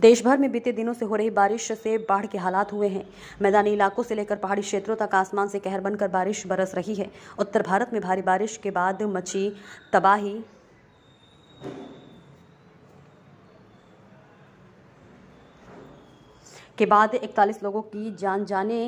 देश भर में बीते दिनों से हो रही बारिश से बाढ़ के हालात हुए हैं मैदानी इलाकों से लेकर पहाड़ी क्षेत्रों तक आसमान से कहर बनकर बारिश बरस रही है उत्तर भारत में भारी बारिश के बाद मची तबाही के बाद 41 लोगों की जान जाने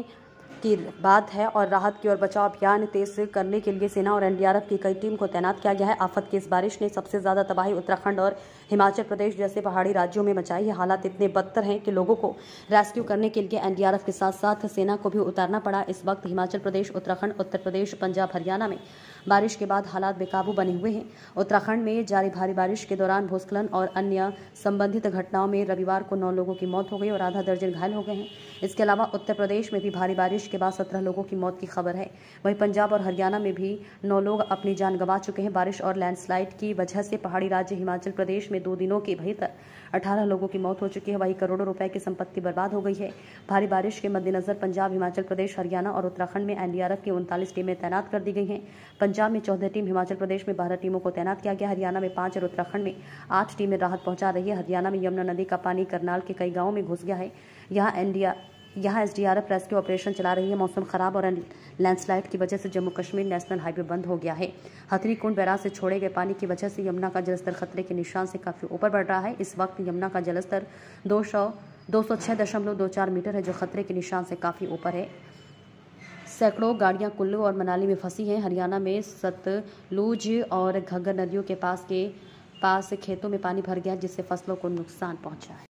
की बात है और राहत की और बचाव अभियान तेज करने के लिए सेना और एनडीआरएफ की कई टीम को तैनात किया गया है आफत की इस बारिश ने सबसे ज़्यादा तबाही उत्तराखंड और हिमाचल प्रदेश जैसे पहाड़ी राज्यों में मचाई है हालात इतने बदतर हैं कि लोगों को रेस्क्यू करने के लिए एनडीआरएफ के साथ साथ सेना को भी उतारना पड़ा इस वक्त हिमाचल प्रदेश उत्तराखंड उत्तर प्रदेश पंजाब हरियाणा में बारिश के बाद हालात बेकाबू बने हुए हैं उत्तराखंड में जारी भारी बारिश के दौरान भूस्खलन और अन्य संबंधित घटनाओं में रविवार को नौ लोगों की मौत हो गई और आधा दर्जन घायल हो गए हैं इसके अलावा उत्तर प्रदेश में भी भारी बारिश बारिश के बाद सत्रह लोगों की मौत की खबर है वहीं पंजाब और हरियाणा में भी नौ लोग अपनी जान गंवा चुके हैं बारिश और लैंडस्लाइड की वजह से पहाड़ी राज्य हिमाचल प्रदेश में दो दिनों के भीतर अठारह लोगों की मौत हो चुकी है वहीं करोड़ों रुपए की संपत्ति बर्बाद हो गई है भारी बारिश के मद्देनजर पंजाब हिमाचल प्रदेश हरियाणा और उत्तराखंड में एनडीआरएफ की उनतालीस टीमें तैनात कर दी गई हैं पंजाब में चौदह टीम हिमाचल प्रदेश में बारह टीमों को तैनात किया गया हरियाणा में पांच और उत्तराखंड में आठ टीमें राहत पहुंचा रही है हरियाणा में यमुना नदी का पानी करनाल के कई गांवों में घुस गया है यहाँ एनडीआर यहाँ एसडीआरएफ रेस्क्यू ऑपरेशन चला रही है मौसम खराब और लैंडस्लाइड की वजह से जम्मू कश्मीर नेशनल हाईवे बंद हो गया है हथनी कुंड बैराज से छोड़े गए पानी की वजह से यमुना का जलस्तर खतरे के निशान से काफी ऊपर बढ़ रहा है इस वक्त यमुना का जलस्तर दो सौ दो सौ दशमलव दो चार मीटर है जो खतरे के निशान से काफी ऊपर है सैकड़ों गाड़ियां कुल्लू और मनाली में फंसी हैं हरियाणा में सतलुज और घग्गर नदियों के पास के पास खेतों में पानी भर गया जिससे फसलों को नुकसान पहुंचा है